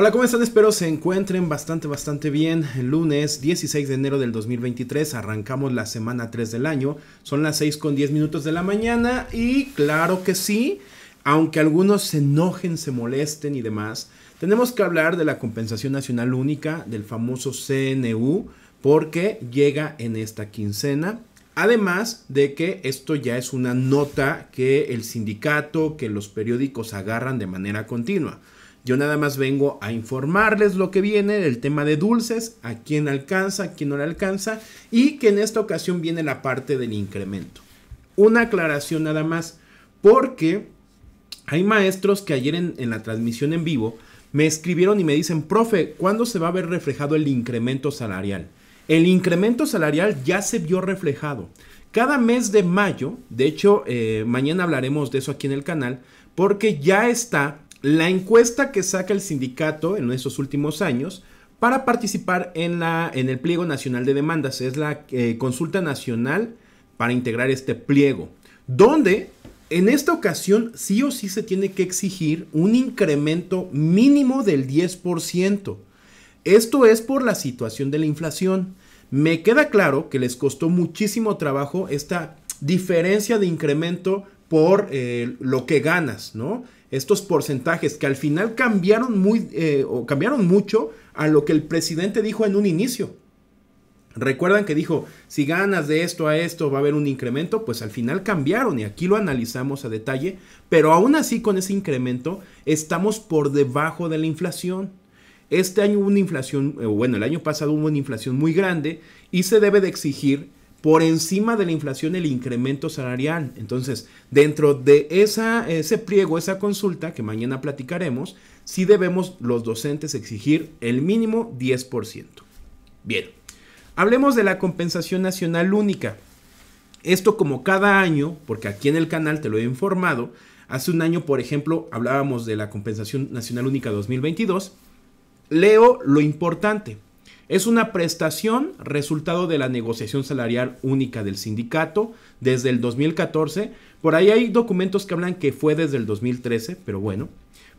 Hola, ¿cómo están? Espero se encuentren bastante, bastante bien. El lunes 16 de enero del 2023 arrancamos la semana 3 del año. Son las 6 con 10 minutos de la mañana y claro que sí, aunque algunos se enojen, se molesten y demás, tenemos que hablar de la compensación nacional única, del famoso CNU, porque llega en esta quincena. Además de que esto ya es una nota que el sindicato, que los periódicos agarran de manera continua. Yo nada más vengo a informarles lo que viene, el tema de dulces, a quién alcanza, a quién no le alcanza y que en esta ocasión viene la parte del incremento. Una aclaración nada más, porque hay maestros que ayer en, la transmisión en vivo me escribieron y me dicen, profe, ¿cuándo se va a ver reflejado el incremento salarial? El incremento salarial ya se vio reflejado. Cada mes de mayo, de hecho, eh, mañana hablaremos de eso aquí en el canal, porque ya está la encuesta que saca el sindicato en estos últimos años para participar en, la, en el pliego nacional de demandas. Es la eh, consulta nacional para integrar este pliego, donde en esta ocasión sí o sí se tiene que exigir un incremento mínimo del 10%. Esto es por la situación de la inflación. Me queda claro que les costó muchísimo trabajo esta diferencia de incremento por eh, lo que ganas, ¿no? estos porcentajes que al final cambiaron, muy, eh, o cambiaron mucho a lo que el presidente dijo en un inicio. Recuerdan que dijo, si ganas de esto a esto va a haber un incremento, pues al final cambiaron y aquí lo analizamos a detalle, pero aún así con ese incremento estamos por debajo de la inflación. Este año hubo una inflación, eh, bueno, el año pasado hubo una inflación muy grande y se debe de exigir por encima de la inflación el incremento salarial. Entonces, dentro de esa, ese pliego, esa consulta que mañana platicaremos, sí debemos los docentes exigir el mínimo 10%. Bien, hablemos de la compensación nacional única. Esto como cada año, porque aquí en el canal te lo he informado, hace un año, por ejemplo, hablábamos de la compensación nacional única 2022, leo lo importante. Es una prestación resultado de la negociación salarial única del sindicato desde el 2014. Por ahí hay documentos que hablan que fue desde el 2013, pero bueno.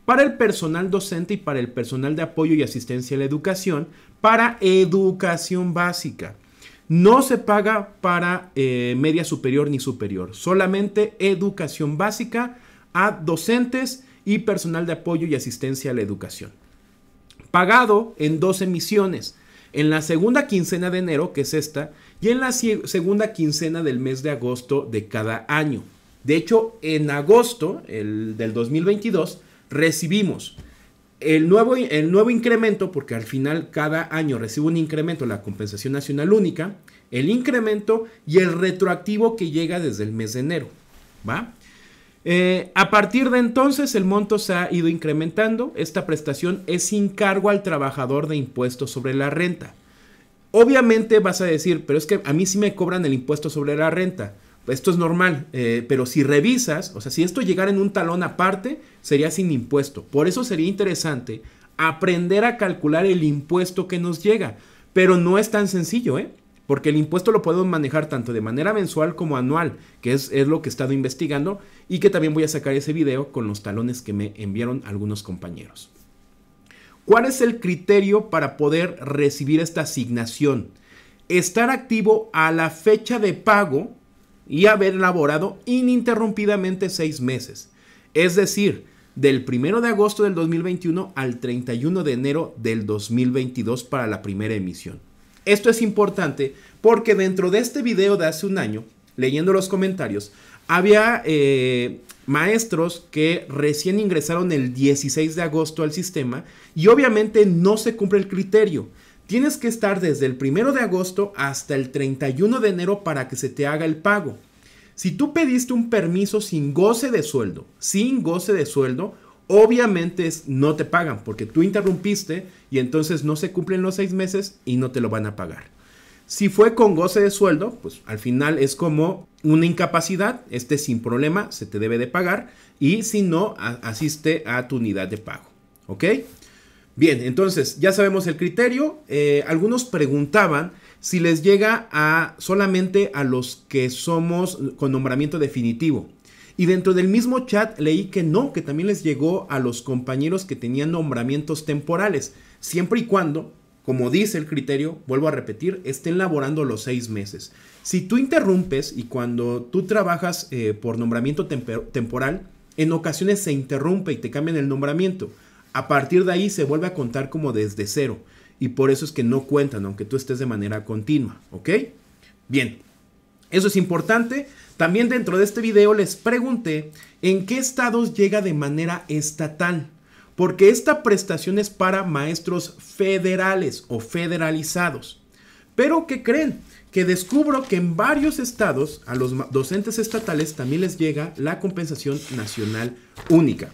Para el personal docente y para el personal de apoyo y asistencia a la educación, para educación básica. No se paga para eh, media superior ni superior, solamente educación básica a docentes y personal de apoyo y asistencia a la educación. Pagado en dos emisiones, en la segunda quincena de enero, que es esta, y en la segunda quincena del mes de agosto de cada año. De hecho, en agosto del 2022 recibimos el nuevo, el nuevo incremento, porque al final cada año recibe un incremento la compensación nacional única, el incremento y el retroactivo que llega desde el mes de enero. ¿Va? Eh, a partir de entonces el monto se ha ido incrementando. Esta prestación es sin cargo al trabajador de impuestos sobre la renta. Obviamente vas a decir, pero es que a mí sí me cobran el impuesto sobre la renta. Esto es normal, eh, pero si revisas, o sea, si esto llegara en un talón aparte, sería sin impuesto. Por eso sería interesante aprender a calcular el impuesto que nos llega. Pero no es tan sencillo, ¿eh? porque el impuesto lo podemos manejar tanto de manera mensual como anual, que es, es lo que he estado investigando y que también voy a sacar ese video con los talones que me enviaron algunos compañeros. ¿Cuál es el criterio para poder recibir esta asignación? Estar activo a la fecha de pago y haber laborado ininterrumpidamente seis meses. Es decir, del 1 de agosto del 2021 al 31 de enero del 2022 para la primera emisión. Esto es importante porque dentro de este video de hace un año, leyendo los comentarios, había eh, maestros que recién ingresaron el 16 de agosto al sistema y obviamente no se cumple el criterio. Tienes que estar desde el 1 de agosto hasta el 31 de enero para que se te haga el pago. Si tú pediste un permiso sin goce de sueldo, sin goce de sueldo, Obviamente es, no te pagan porque tú interrumpiste y entonces no se cumplen los seis meses y no te lo van a pagar. Si fue con goce de sueldo, pues al final es como una incapacidad, este sin problema se te debe de pagar y si no, asiste a tu unidad de pago. ¿Ok? Bien, entonces ya sabemos el criterio. Eh, algunos preguntaban si les llega a solamente a los que somos con nombramiento definitivo. Y dentro del mismo chat leí que no, que también les llegó a los compañeros que tenían nombramientos temporales, siempre y cuando, como dice el criterio, vuelvo a repetir, estén laborando los seis meses. Si tú interrumpes y cuando tú trabajas eh, por nombramiento temporal, en ocasiones se interrumpe y te cambian el nombramiento. A partir de ahí se vuelve a contar como desde cero. Y por eso es que no cuentan, aunque tú estés de manera continua, ¿ok? Bien, eso es importante. También dentro de este video les pregunté en qué estados llega de manera estatal, porque esta prestación es para maestros federales o federalizados. Pero, ¿qué creen? Que descubro que en varios estados a los docentes estatales también les llega la compensación nacional única.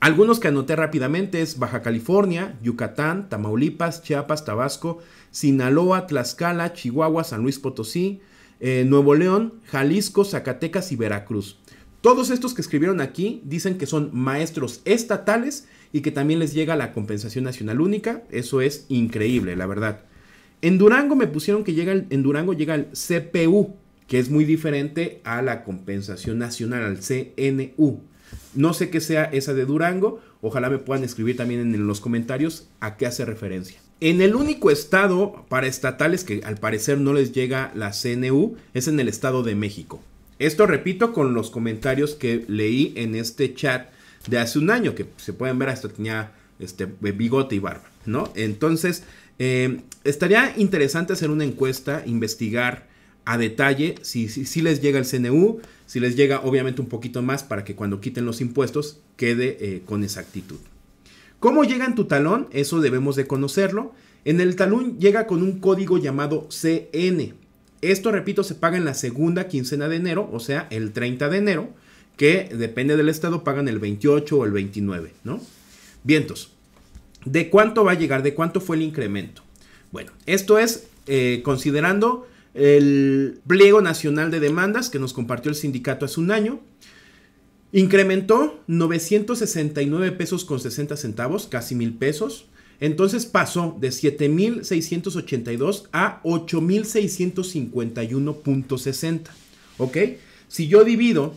Algunos que anoté rápidamente es Baja California, Yucatán, Tamaulipas, Chiapas, Tabasco, Sinaloa, Tlaxcala, Chihuahua, San Luis Potosí, eh, Nuevo León, Jalisco, Zacatecas y Veracruz. Todos estos que escribieron aquí dicen que son maestros estatales y que también les llega la compensación nacional única. Eso es increíble, la verdad. En Durango me pusieron que llega en Durango llega el CPU, que es muy diferente a la compensación nacional, al CNU. No sé qué sea esa de Durango. Ojalá me puedan escribir también en los comentarios a qué hace referencia. En el único estado para estatales que al parecer no les llega la CNU es en el Estado de México. Esto repito con los comentarios que leí en este chat de hace un año, que se pueden ver hasta tenía este, bigote y barba, ¿no? Entonces, em, estaría interesante hacer una encuesta, investigar a detalle si, les llega el CNU, si les llega obviamente un poquito más para que cuando quiten los impuestos quede eh, con exactitud. ¿Cómo llega en tu talón? Eso debemos de conocerlo. En el talón llega con un código llamado CN. Esto, repito, se paga en la segunda quincena de enero, o sea, el 30 de enero, que depende del estado, pagan el 28 o el 29, ¿no? Vientos. ¿De cuánto va a llegar? ¿De cuánto fue el incremento? Bueno, esto es eh, considerando el pliego nacional de demandas que nos compartió el sindicato hace un año. Incrementó 969 pesos con 60 centavos, casi mil pesos. Entonces pasó de 7.682 a 8.651.60. ¿Ok? Si yo divido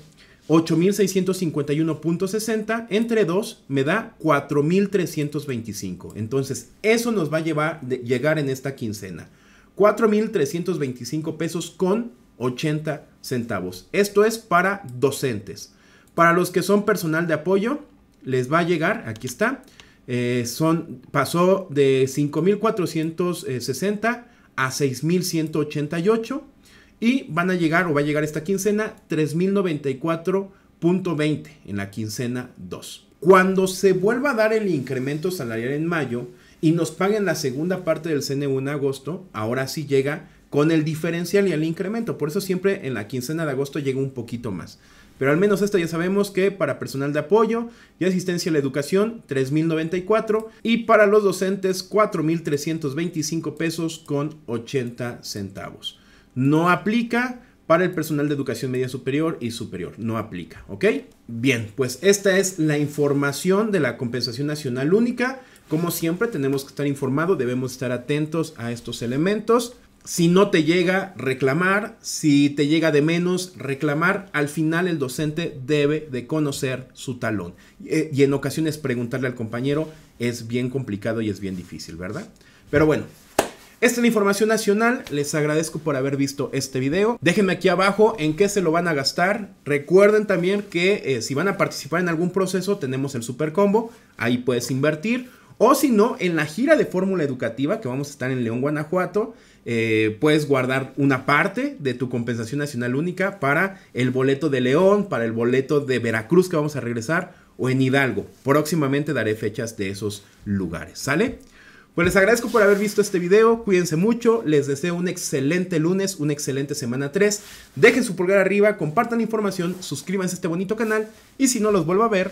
8.651.60 entre 2 me da 4.325. Entonces eso nos va a llevar, de, llegar en esta quincena. 4.325 pesos con 80 centavos. Esto es para docentes. Para los que son personal de apoyo, les va a llegar, aquí está, eh, son, pasó de 5.460 a 6.188 y van a llegar o va a llegar esta quincena 3.094.20 en la quincena 2. Cuando se vuelva a dar el incremento salarial en mayo y nos paguen la segunda parte del cn en agosto, ahora sí llega con el diferencial y el incremento. Por eso siempre en la quincena de agosto llega un poquito más. Pero al menos esto ya sabemos que para personal de apoyo y asistencia a la educación 3.094 y para los docentes 4.325 pesos con 80 centavos. No aplica para el personal de educación media superior y superior. No aplica, ¿ok? Bien, pues esta es la información de la compensación nacional única. Como siempre tenemos que estar informados, debemos estar atentos a estos elementos. Si no te llega, reclamar. Si te llega de menos, reclamar. Al final el docente debe de conocer su talón. Eh, y en ocasiones preguntarle al compañero es bien complicado y es bien difícil, ¿verdad? Pero bueno, esta es la información nacional, les agradezco por haber visto este video. Déjenme aquí abajo en qué se lo van a gastar. Recuerden también que eh, si van a participar en algún proceso tenemos el super combo, ahí puedes invertir. O si no, en la gira de fórmula educativa que vamos a estar en León, Guanajuato, eh, puedes guardar una parte de tu compensación nacional única para el boleto de León, para el boleto de Veracruz que vamos a regresar o en Hidalgo. Próximamente daré fechas de esos lugares, ¿sale? Pues les agradezco por haber visto este video, cuídense mucho, les deseo un excelente lunes, una excelente semana 3, dejen su pulgar arriba, compartan información, suscríbanse a este bonito canal y si no los vuelvo a ver,